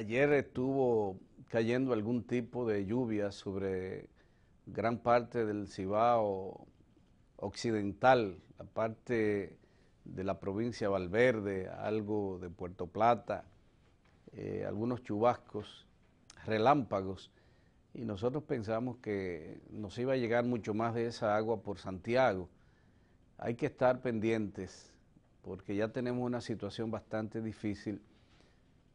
Ayer estuvo cayendo algún tipo de lluvia sobre gran parte del Cibao occidental, la parte de la provincia Valverde, algo de Puerto Plata, eh, algunos chubascos, relámpagos, y nosotros pensamos que nos iba a llegar mucho más de esa agua por Santiago. Hay que estar pendientes porque ya tenemos una situación bastante difícil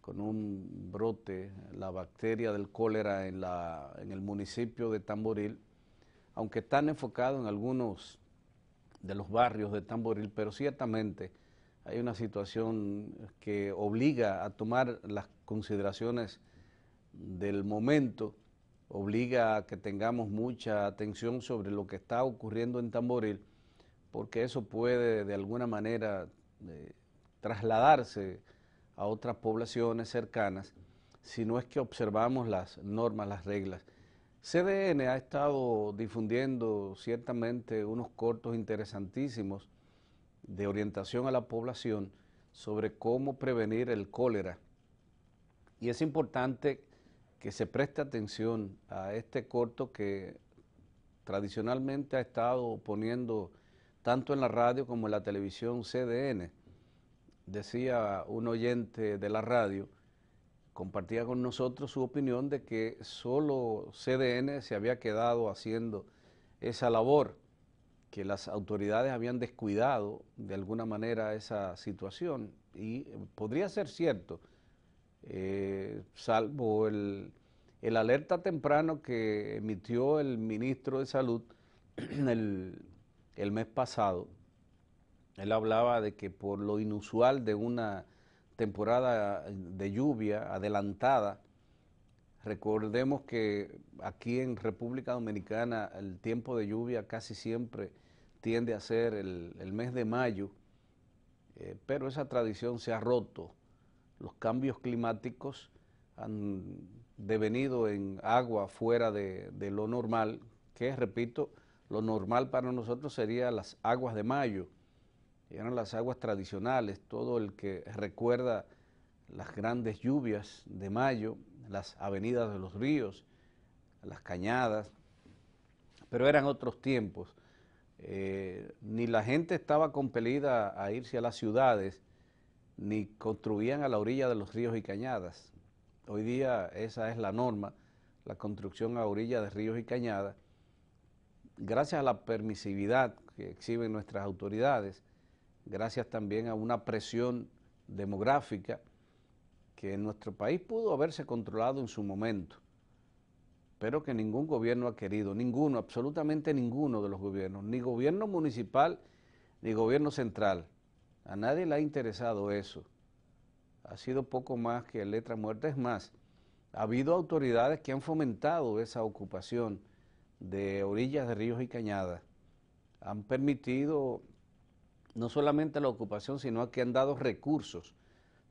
con un brote, la bacteria del cólera en, la, en el municipio de Tamboril, aunque están enfocados en algunos de los barrios de Tamboril, pero ciertamente hay una situación que obliga a tomar las consideraciones del momento, obliga a que tengamos mucha atención sobre lo que está ocurriendo en Tamboril, porque eso puede de alguna manera eh, trasladarse a otras poblaciones cercanas, si no es que observamos las normas, las reglas. CDN ha estado difundiendo ciertamente unos cortos interesantísimos de orientación a la población sobre cómo prevenir el cólera. Y es importante que se preste atención a este corto que tradicionalmente ha estado poniendo tanto en la radio como en la televisión CDN, decía un oyente de la radio, compartía con nosotros su opinión de que solo CDN se había quedado haciendo esa labor, que las autoridades habían descuidado de alguna manera esa situación. Y podría ser cierto, eh, salvo el, alerta temprano que emitió el ministro de Salud el, el mes pasado él hablaba de que por lo inusual de una temporada de lluvia adelantada, recordemos que aquí en República Dominicana el tiempo de lluvia casi siempre tiende a ser el, mes de mayo, eh, pero esa tradición se ha roto. Los cambios climáticos han devenido en agua fuera de, de lo normal, que repito, lo normal para nosotros sería las aguas de mayo eran las aguas tradicionales, todo el que recuerda las grandes lluvias de mayo, las avenidas de los ríos, las cañadas, pero eran otros tiempos. Eh, ni la gente estaba compelida a irse a las ciudades, ni construían a la orilla de los ríos y cañadas. Hoy día esa es la norma, la construcción a orilla de ríos y cañadas, gracias a la permisividad que exhiben nuestras autoridades gracias también a una presión demográfica que en nuestro país pudo haberse controlado en su momento, pero que ningún gobierno ha querido, ninguno, absolutamente ninguno de los gobiernos, ni gobierno municipal ni gobierno central. A nadie le ha interesado eso. Ha sido poco más que letra muerta. Es más, ha habido autoridades que han fomentado esa ocupación de orillas de ríos y cañadas. Han permitido no solamente la ocupación, sino que han dado recursos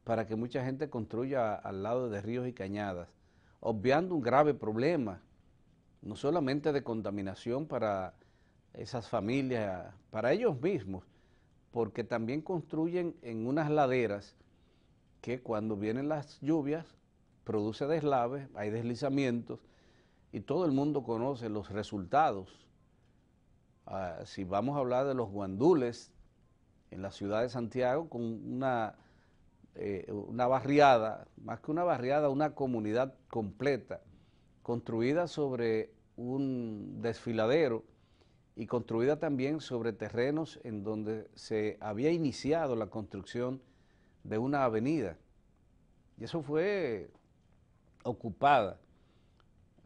para que mucha gente construya al lado de ríos y cañadas, obviando un grave problema, no solamente de contaminación para esas familias, para ellos mismos, porque también construyen en unas laderas que cuando vienen las lluvias produce deslaves, hay deslizamientos y todo el mundo conoce los resultados. Ah, si vamos a hablar de los guandules, en la ciudad de Santiago con una, eh, una barriada, más que una barriada, una comunidad completa, construida sobre un desfiladero y construida también sobre terrenos en donde se había iniciado la construcción de una avenida. Y eso fue ocupada.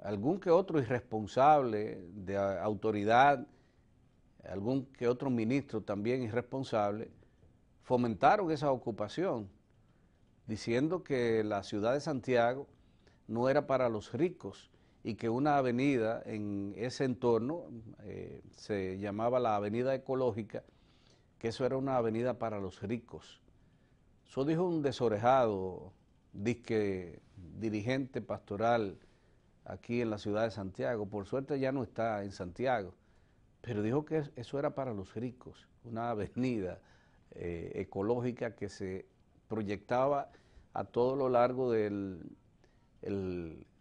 Algún que otro irresponsable de autoridad algún que otro ministro también irresponsable, fomentaron esa ocupación, diciendo que la ciudad de Santiago no era para los ricos y que una avenida en ese entorno eh, se llamaba la Avenida Ecológica, que eso era una avenida para los ricos. Eso dijo un desorejado disque dirigente pastoral aquí en la ciudad de Santiago. Por suerte ya no está en Santiago. Pero dijo que eso era para los ricos, una avenida eh, ecológica que se proyectaba a todo lo largo del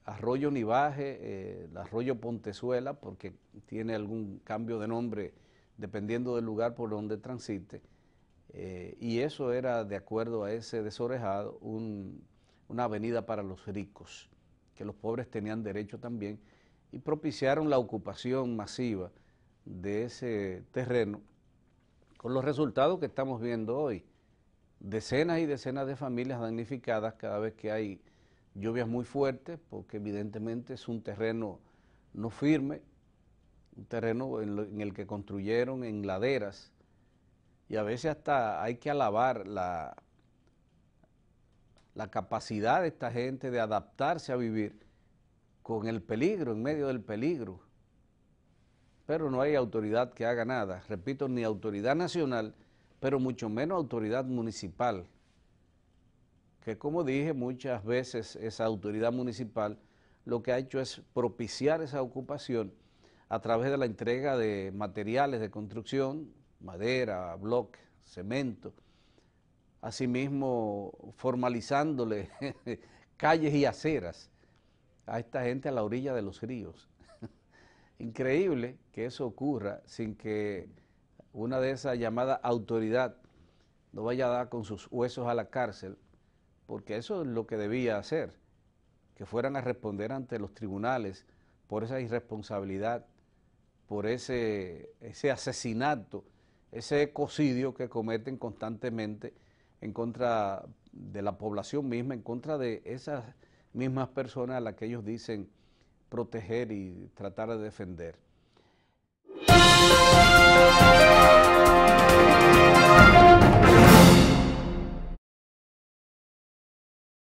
arroyo Nivaje, eh, el arroyo Pontezuela, porque tiene algún cambio de nombre dependiendo del lugar por donde transite. Eh, y eso era, de acuerdo a ese desorejado, una avenida para los ricos, que los pobres tenían derecho también, y propiciaron la ocupación masiva de ese terreno con los resultados que estamos viendo hoy. Decenas y decenas de familias damnificadas cada vez que hay lluvias muy fuertes, porque evidentemente es un terreno no firme, un terreno en, el que construyeron en laderas, y a veces hasta hay que alabar la, la capacidad de esta gente de adaptarse a vivir con el peligro, en medio del peligro pero no hay autoridad que haga nada. Repito, ni autoridad nacional, pero mucho menos autoridad municipal, que como dije muchas veces esa autoridad municipal lo que ha hecho es propiciar esa ocupación a través de la entrega de materiales de construcción, madera, bloques, cemento, asimismo formalizándole calles y aceras a esta gente a la orilla de los ríos. Increíble que eso ocurra sin que una de esas llamadas autoridad no vaya a dar con sus huesos a la cárcel, porque eso es lo que debía hacer, que fueran a responder ante los tribunales por esa irresponsabilidad, por ese, ese asesinato, ese ecocidio que cometen constantemente en contra de la población misma, en contra de esas mismas personas a las que ellos dicen proteger y tratar de defender.